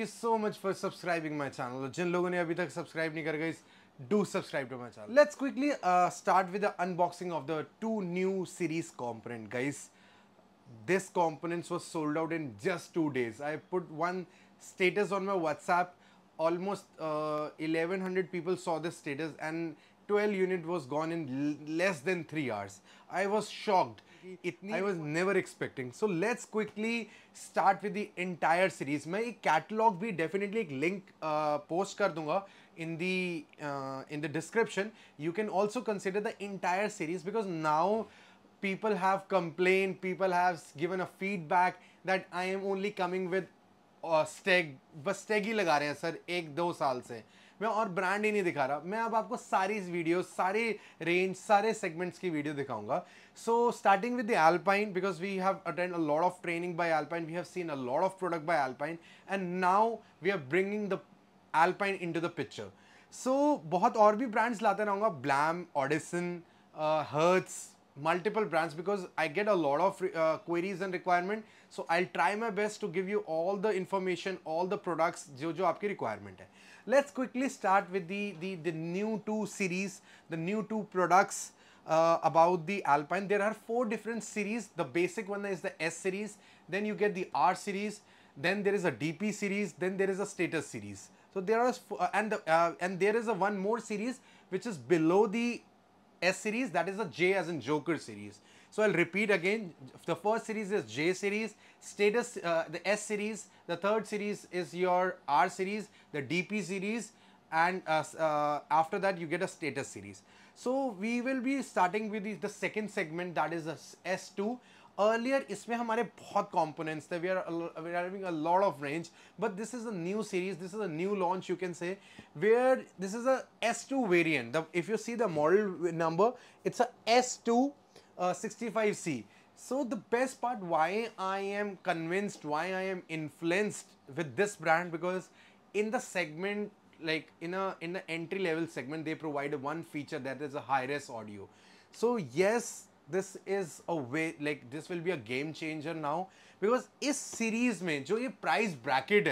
you so much for subscribing my channel. जिन लोगों ने अभी तक subscribe नहीं कर गए do subscribe to my channel. Let's quickly uh, start with the unboxing of the two new series component guys. This components was sold out in just two days. I put one status on my WhatsApp. Almost 1100 uh, people saw this status and 12 unit was gone in less than 3 hours. I was shocked. I was never expecting. So let's quickly start with the entire series. My catalog भी definitely link uh, post कर दूँगा in the uh, in the description. You can also consider the entire series because now people have complained, people have given a feedback that I am only coming with uh, steg. बस stag ही लगा रहे हैं sir एक दो साल से. मैं और ब्रांड ही नहीं दिखा रहा मैं अब आपको सारी वीडियो सारे रेंज सारे सेगमेंट्स की वीडियो दिखाऊंगा so starting with the Alpine because we have attend a lot of training by Alpine we have seen a lot of product by Alpine and now we are bringing the Alpine into the picture so बहुत और भी brands लाते रहूँगा Blam Audison Hertz multiple brands because I get a lot of queries and requirement so I try my best to give you all the information all the products जो जो आपकी requirement है. Let's quickly start with the, the, the new two series, the new two products uh, about the Alpine. There are four different series. The basic one is the S series, then you get the R series, then there is a DP series, then there is a status series. So there are, uh, and, the, uh, and there is a one more series which is below the S series that is the J as in Joker series. So I'll repeat again. The first series is J series. Status, uh, the S series. The third series is your R series. The DP series. And uh, uh, after that, you get a status series. So we will be starting with the, second segment that is a S2. Earlier, we had a lot components. We are, we are having a lot of range. But this is a new series. This is a new launch, you can say. Where this is a S2 variant. if you see the model number, it's a S2 65C. Uh, so the best part why I am convinced, why I am influenced with this brand because in the segment like in a in the entry level segment they provide one feature that is a high res audio. So yes this is a way like this will be a game changer now because this series में जो ये price bracket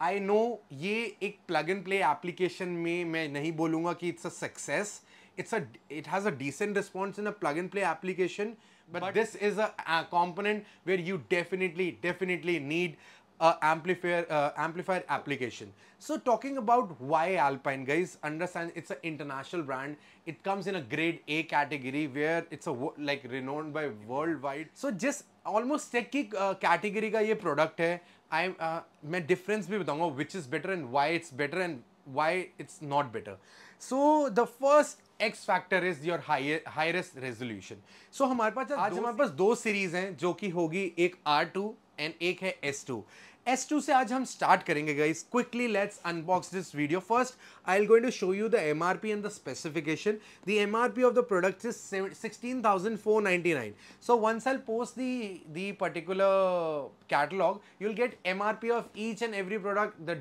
I know ये a plug and play application में मैं नहीं बोलूँगा कि it's a success it's a it has a decent response in a plug and play application but, but this is a, a, component where you definitely definitely need a amplifier uh, amplifier application so talking about why alpine guys understand it's an international brand it comes in a grade a category where it's a like renowned by worldwide so just almost tech uh, category ka ye product hai i uh, मैं difference between which is better and why it's better and why it's not better so the first X factor is your highest resolution so हमारे पास आज हमारे पास दो series हैं जो कि होगी एक आर टू एंड एक है एस टू एस टू से आज हम स्टार्ट करेंगे guys quickly let's unbox this video first I'll going to show you the M R P and the specification the M R P of the product is sixteen thousand four ninety nine so once sale post the the particular catalogue you will get M R P of each and every product the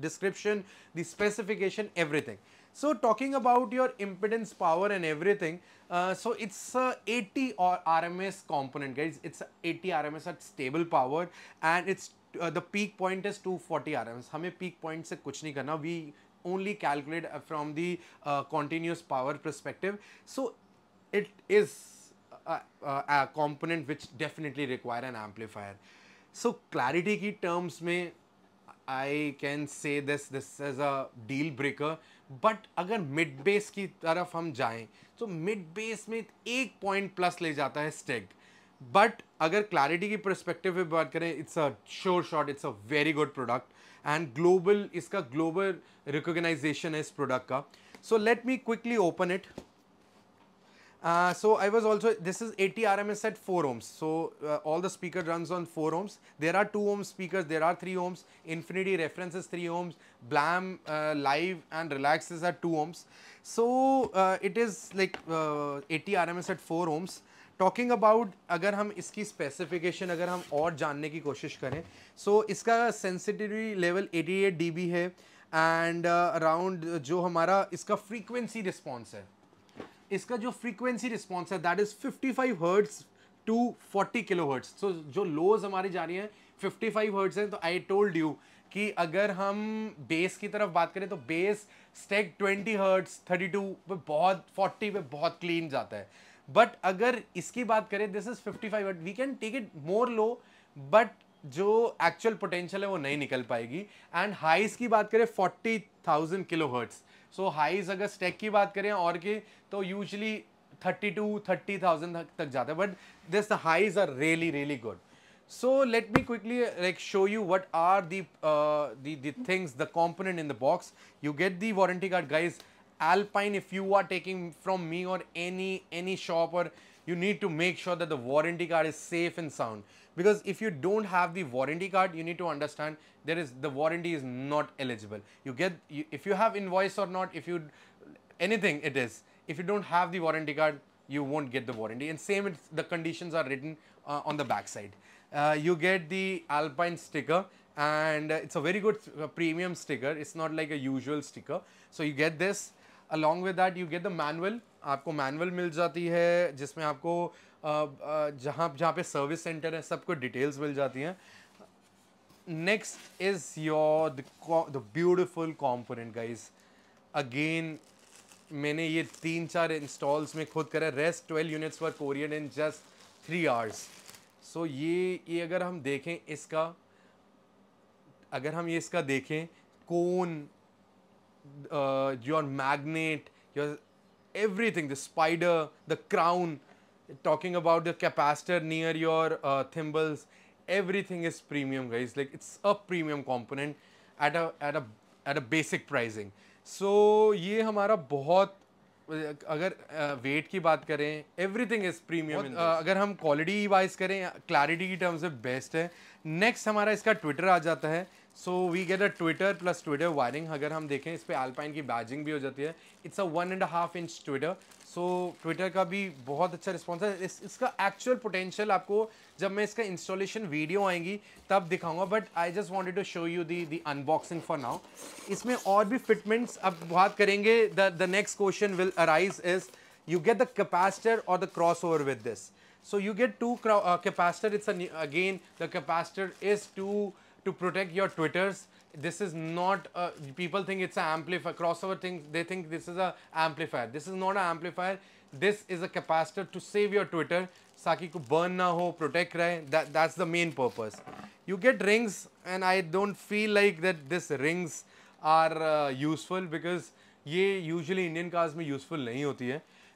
description the specification everything So talking about your impedance power and everything, uh, so it's a 80 or RMS component guys, it's 80 RMS at stable power and it's uh, the peak point is 240 RMS. हमें peak point से कुछ we only calculate from the uh, continuous power perspective. So it is a, a, a component which definitely require an amplifier. So clarity key terms I can say this, this is a deal breaker but अगर mid bass की तरफ हम जाएं तो mid base में एक point plus ले जाता है स्टेग बट अगर क्लैरिटी की परस्पेक्टिव में बात करें it's a sure shot it's a very good product and global इसका ग्लोबल रिकोगनाइजेशन है इस प्रोडक्ट का so let me quickly open it so I was also, this is 80 RMS at 4 ohms. So uh, all the speaker runs on 4 ohms. There are 2 ohms speakers, there are 3 ohms. Infinity references 3 ohms. Blam, uh, Live and relax is at 2 ohms. So uh, it is like uh, 80 RMS at 4 ohms. Talking about अगर हम इसकी specification अगर हम और जानने की कोशिश करें सो so इसका सेंसिटिविटी लेवल 88 डीबी है एंड अराउंड uh, जो हमारा इसका फ्रीक्वेंसी रिस्पॉन्स है इसका जो फ्रीक्वेंसी रिस्पॉन्स है that is 55 five hertz to forty kilo hertz so जो लोज हमारी जा रही है 55 फाइव हर्ट्स हैं तो आई टोल्ड यू कि अगर हम बेस की तरफ बात करें तो बेस स्टेक 20 हर्ट्स 32 पे बहुत 40 पे बहुत क्लीन जाता है बट अगर इसकी बात करें this is 55 five hertz we can take it more low but जो एक्चुअल पोटेंशियल है वो नहीं निकल पाएगी एंड हाइस की बात करें forty thousand kilo hertz so so, highs अगर स्टेक की बात करें और के तो usually thirty two thirty thousand तक जाता है but this highs are really really good so let me quickly like show you what are the things the component in the box you get the warranty card guys Alpine if you are taking from me और any any shop और you need to make sure that the warranty card is safe and sound because if you don't have the warranty card you need to understand there is the warranty is not eligible you get you, if you have invoice or not if you anything it is if you don't have the warranty card you won't get the warranty and same it's, the conditions are written uh, on the backside uh, you get the alpine sticker and uh, it's a very good uh, premium sticker it's not like a usual sticker so you get this along with that you get the manual आपको manual मिल जाती है जिसमें आपको जहाँ जहाँ पे service centre है सबको डिटेल्स मिल जाती हैं next is your the beautiful component guys again मैंने ये तीन चार इंस्टॉल्स में खुद करा रेस्ट ट्वेल्व यूनिट्स पर Korean in just three hours so ये ये अगर हम देखें इसका अगर हम ये इसका देखें कौन your magnet your thing the spider the crown talking about the capacitor near your uh, thimbles everything is premium guys like it's a premium component at a at a at a basic pricing so ye hamara bahut अगर weight की बात करें everything is premium अगर हम quality wise करें clarity की terms में best है नेक्स्ट हमारा इसका ट्विटर आ जाता है so we get a tweeter plus tweeter wiring अगर हम देखें इस पर एल्पाइन की बैजिंग भी हो जाती है it's a one and half inch tweeter so tweeter का भी बहुत अच्छा रिस्पॉन्स है इस, इसका एक्चुअल पोटेंशियल आपको जब मैं इसका इंस्टॉलेशन वीडियो आएंगी तब दिखाऊंगा but I just wanted to show you the the unboxing for now इसमें और भी फिटमेंट्स अब बात करेंगे the the next question will arise is you get the capacitor और the crossover with this so you get two capacitor it's again the capacitor is to to protect your Twitters. This is not, a, people think it's an amplifier, crossover thing, they think this is a amplifier. This is not an amplifier. This is a capacitor to save your Twitter ताकि को burn ना हो, protect रहे. That that's the main purpose. You get rings, and I don't feel like that this rings are uh, useful because ये usually Indian cars में useful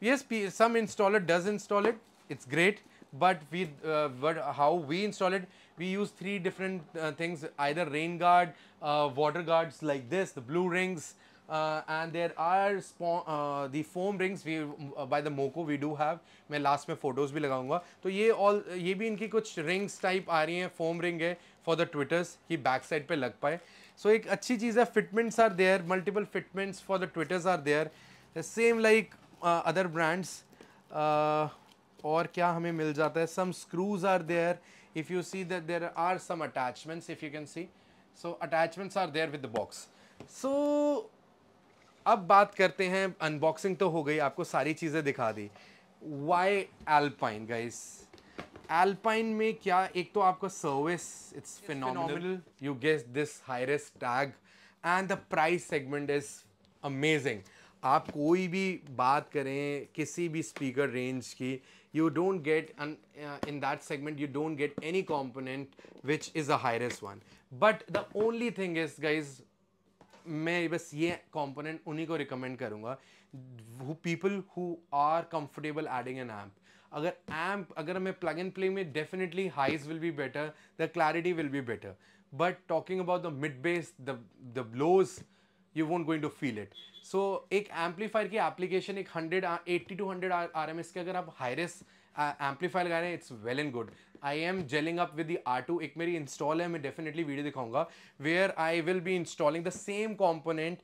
Yes, some installer does install it. It's great, but we uh, but how we install it we use three different uh, things either rain guard uh, water guards like this the blue rings uh, and there are uh, the foam rings we uh, by the मोको we do have main last mein photos bhi lagaunga to ye all ye bhi inki kuch rings type aa rahi हैं foam ring hai for the twitters ki back side pe lag paaye so ek achhi cheez hai fitments are there multiple fitments for the twitters are there the same like uh, other brands uh, और क्या हमें मिल जाता है some screws are there if you see that there are some attachments if you can see so attachments are there with the box so अब बात करते हैं अनबॉक्सिंग तो हो गई आपको सारी चीज़ें दिखा दी वाई एल्पाइन गाइस एल्पाइन में क्या एक तो आपका service it's final you guess this hi res tag and the price segment is amazing आप कोई भी बात करें किसी भी स्पीकर रेंज की you don't get an, uh, in that segment you don't get any component which is a high risk one but the only thing is guys मैं बस ये कंपोनेंट उन्हीं को रिकमेंड करूँगा people who are comfortable adding an amp अगर amp अगर हमें plug and play में definitely highs will be better the clarity will be better but talking about the mid bass the the blows you won't going to feel it so एक amplifier की application एक hundred eighty to hundred R M S के अगर आप hi res amplifier लगा रहे हैं it's well and good I am jelling up with R two एक मेरी इंस्टॉल है मैं डेफिनेटली वीडियो दिखाऊंगा where I will be installing the same component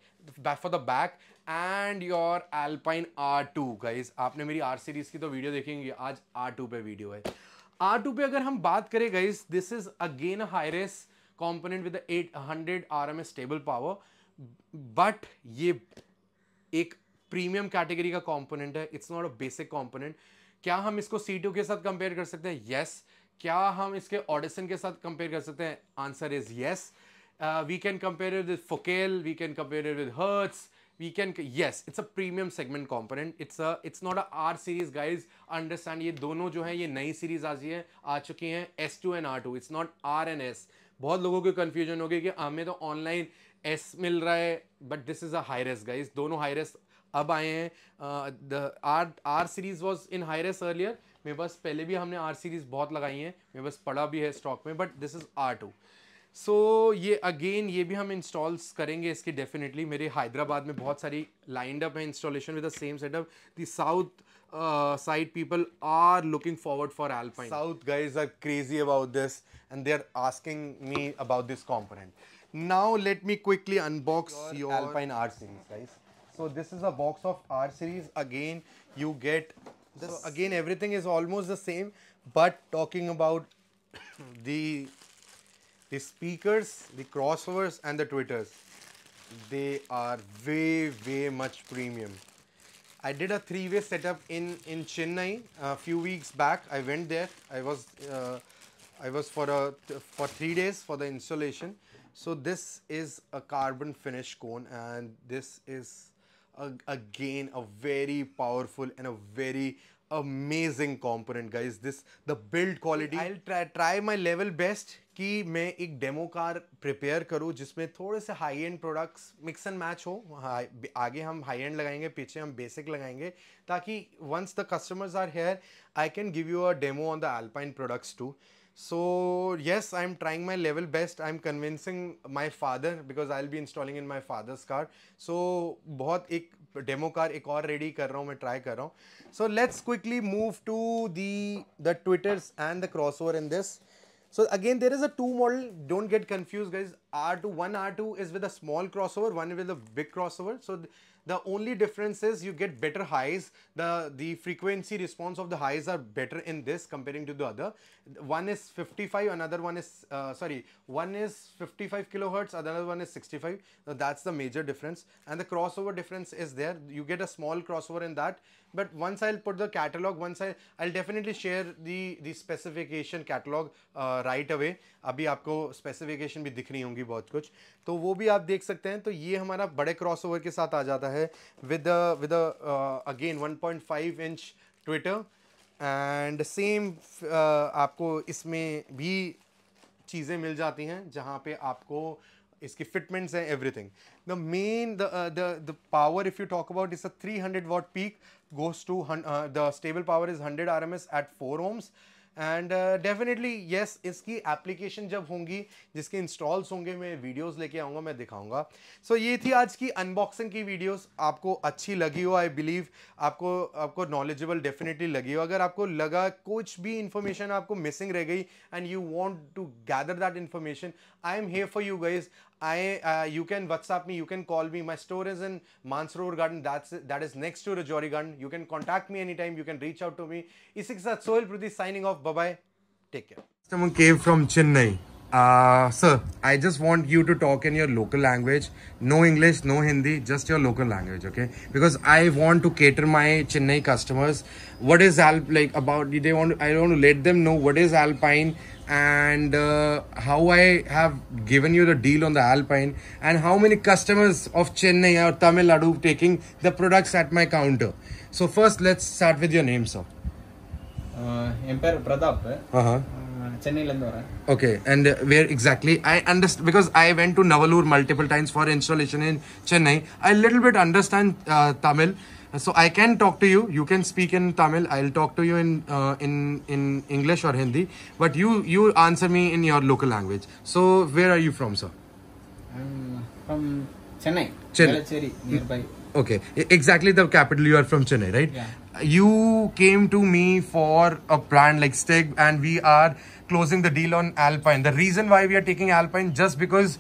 for the back end your Alpine R two guys आपने मेरी R series की तो video देखेंगे आज आर टू पे वीडियो है आर टू पे अगर हम बात करें guys this is again hi res component with eight hundred R M S stable power but ये एक प्रीमियम कैटेगरी का कंपोनेंट है it's not a basic component क्या हम इसको सी के साथ कंपेयर कर सकते हैं येस yes. क्या हम इसके ऑडिसन के साथ कंपेयर कर सकते हैं answer is yes we can compare it with Focal we can compare it with Hertz we can yes it's a premium segment component it's it's not a R series guys understand ये दोनों जो है ये नई series आ चुकी है आ चुकी हैं S two and R two it's not R and S बहुत लोगों की कन्फ्यूजन हो गई कि हमें तो ऑनलाइन एस मिल रहा है but this is a res guys दोनों रेस अब आए हैं the R R series was in res earlier मेरे पास पहले भी हमने आर सीरीज़ बहुत लगाई हैं मेरे पास पड़ा भी है स्टॉक में but this is R two so ये अगेन ये भी हम इंस्टॉल्स करेंगे इसकी डेफिनेटली मेरे हैदराबाद में बहुत सारी लाइंड अप है installation with the same setup the south side people are looking forward for Alpine south guys are crazy about this and they are asking me about this component Now let me quickly unbox your, your Alpine R series guys. So this is a box of R series again you get this. So again everything is almost the same but talking about the the speakers, the crossovers and the twitters they are way way much premium. I did a three-way setup in in Chennai a few weeks back. I went there. I was uh, I was for a for three days for the installation. So this is a carbon finish cone and this is a, again a very powerful and a very amazing component guys. This the build quality. I'll try try my level best कि मैं एक demo car prepare करूं जिसमें थोड़े से high end products mix and match हो aage hum high end lagayenge piche hum basic lagayenge taki once the customers are here i can give you a demo on the alpine products too So yes, I'm trying my level best. I'm convincing my father because I'll be installing in my father's car. So बहुत एक demo car एक और ready कर रहा हूँ मैं try कर रहा हूँ. So let's quickly move to the the twitters and the crossover in this. So again, there is a two model. Don't get confused, guys. R2, one R2 is with a small crossover, one with a big crossover. So th the only difference is you get better highs. The, the frequency response of the highs are better in this comparing to the other. One is 55, another one is, uh, sorry, one is 55 kilohertz, another one is 65. So that's the major difference. And the crossover difference is there. You get a small crossover in that. But once I'll put the catalog, once I, I'll definitely share the, the specification catalog uh, right away. Abhi aapko specification bhi dikh होगी बहुत कुछ तो वो भी आप देख सकते हैं तो ये हमारा बड़े क्रॉसओवर के साथ आ जाता है with with again 1.5 inch tweeter and same आपको इसमें भी चीज़ें मिल जाती हैं जहाँ पे आपको इसकी फिटमेंट्स हैं everything the main the the power if you talk about is a 300 watt peak goes to the stable power is 100 R M S at four ohms and definitely yes इसकी एप्लीकेशन जब होंगी जिसके installs होंगे मैं videos लेके आऊँगा मैं दिखाऊँगा सो so, ये थी आज की अनबॉक्सिंग की वीडियोस आपको अच्छी लगी हो आई बिलीव आपको आपको नॉलेजेबल डेफिनेटली लगी हो अगर आपको लगा कुछ भी इंफॉर्मेशन आपको मिसिंग रह गई and you want to gather that information I am here for you guys I uh, you can WhatsApp me, you can call me. My store is in Mansarovar Garden. That's that is next to Rajouri Garden. You can contact me anytime. You can reach out to me. Isi ke saath Soil Pruthi signing off. Bye bye. Take care. Someone came from Chennai. Uh, sir, I just want you to talk in your local language. No English, no Hindi, just your local language, okay? Because I want to cater my Chennai customers. What is Alp like about? They want. I want to let them know what is Alpine and uh, how I have given you the deal on the Alpine and how many customers of Chennai or Tamil Nadu taking the products at my counter. So first, let's start with your name, sir. Uh, Emperor Pradap. Uh huh. Okay, and where exactly? I understand because I went to Navalur multiple times for installation in Chennai. In little bit understand uh, Tamil, so i can talk to you you can speak in tamil i'll talk to you in uh, in in english or hindi but you you answer me in your local language so where are you from sir i'm from chennai chennai nearby okay exactly the capital you are from chennai right yeah you came to me for a brand like Stig and we are closing the deal on Alpine. The reason why we are taking Alpine just because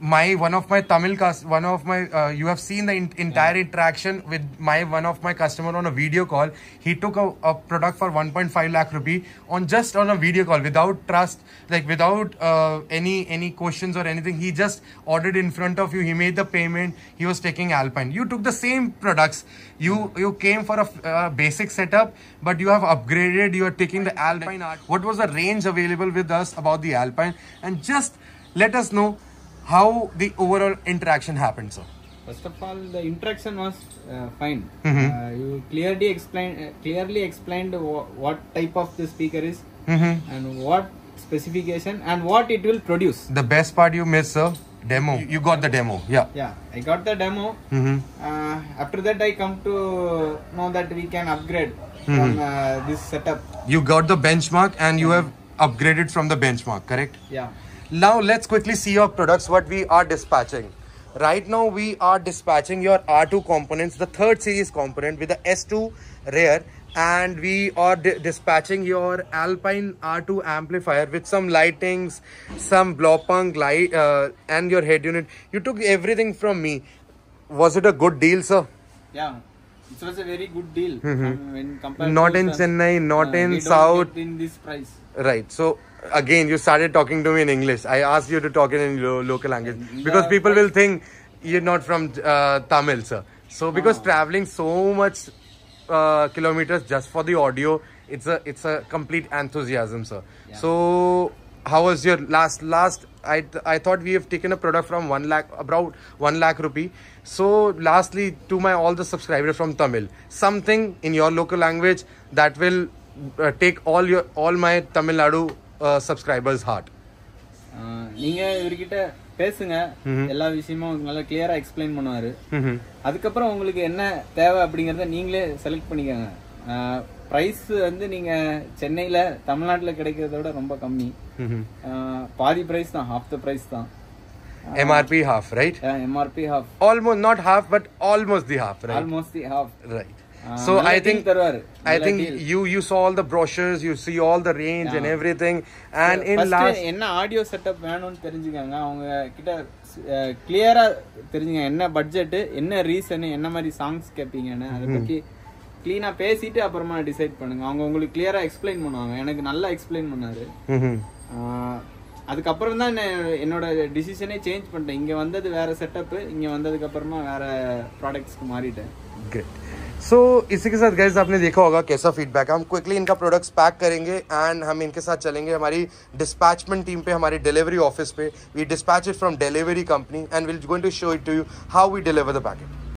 my one of my Tamil one of my uh, you have seen the in entire yeah. interaction with my one of my customer on a video call. He took a, a product for 1.5 lakh rupee on just on a video call without trust, like without uh, any any questions or anything. He just ordered in front of you. He made the payment. He was taking Alpine. You took the same products. You you came for a uh, basic setup, but you have upgraded. You are taking the Alpine. What was the range available with us about the Alpine? And just let us know how the overall interaction happened, sir? First of all, the interaction was uh, fine. Mm -hmm. uh, you clearly explained uh, clearly explained what type of the speaker is mm -hmm. and what specification and what it will produce. The best part you missed, sir. Demo. You, you got the demo. Yeah. Yeah, I got the demo. Mm -hmm. uh, after that, I come to know that we can upgrade from mm-hmm. uh, this setup. You got the benchmark and you have upgraded from the benchmark, correct? Yeah now let's quickly see your products what we are dispatching right now we are dispatching your r2 components the third series component with the s2 rear and we are di dispatching your alpine r2 amplifier with some lightings some blowpunk light uh, and your head unit you took everything from me was it a good deal sir yeah it was a very good deal mm -hmm. um, not in chennai not uh, in south in this price right so again you started talking to me in english i asked you to talk in lo local language because people will think you're not from uh, tamil sir so because oh. traveling so much uh, kilometers just for the audio it's a it's a complete enthusiasm sir yeah. so how was your last last i th i thought we have taken a product from 1 lakh about 1 lakh rupee so lastly to my all the subscribers from tamil something in your local language that will uh, take all your all my tamil nadu subscribers uh, ஹார்ட் நீங்க இவர்கிட்ட பேசுங்க எல்லா விஷயமும் நல்லா கிளியரா explain பண்ணுவாரு அதுக்கப்புறம் உங்களுக்கு என்ன தேவை அப்படிங்கறத நீங்களே செலக்ட் பண்ணிக்கோங்க ப்ரைஸ் வந்து நீங்க சென்னையில தமிழ்நாட்டுல கிடைக்கிறத விட ரொம்ப கம்மி பாதி பிரைஸ் தான் ஹாஃப் த பிரைஸ் தான் MRP half, right? Yeah, MRP half. Almost not half, but almost the half, right? Almost the half. Right. Ah, so i think i think you you saw all the brochures you see all the range and everything and in last என்ன audio setup வேணும்னு தெரிஞ்சுக்கங்க அவங்க கிட்ட கிளியரா uh, தெரிஞ்சுங்க என்ன budget என்ன reason என்ன மாதிரி சாங்ஸ் கேட்பீங்கன்னு அதை பத்தி கிளீனா பேசிட்டு அப்புறமா டிசைட் பண்ணுங்க அவங்க உங்களுக்கு கிளியரா எக்ஸ்பிளைன் பண்ணுவாங்க எனக்கு நல்லா எக்ஸ்பிளைன் பண்ணாரு அதுக்கப்புறம் தான் என்னோட டிசிஷனே சேஞ்ச் பண்ணிட்டேன் இங்க வந்தது வேற செட்டப் இங்க வந்ததுக்கு அப்புறமா வேற ப்ராடக்ட்ஸ்க்கு மாறிட்டேன் सो so, इसी के साथ गैस आपने देखा होगा कैसा फीडबैक है हम क्विकली इनका प्रोडक्ट्स पैक करेंगे एंड हम इनके साथ चलेंगे हमारी डिस्पैचमेंट टीम पे हमारी डिलीवरी ऑफिस पे we dispatch it from delivery company and will going to show it to you how we deliver the packet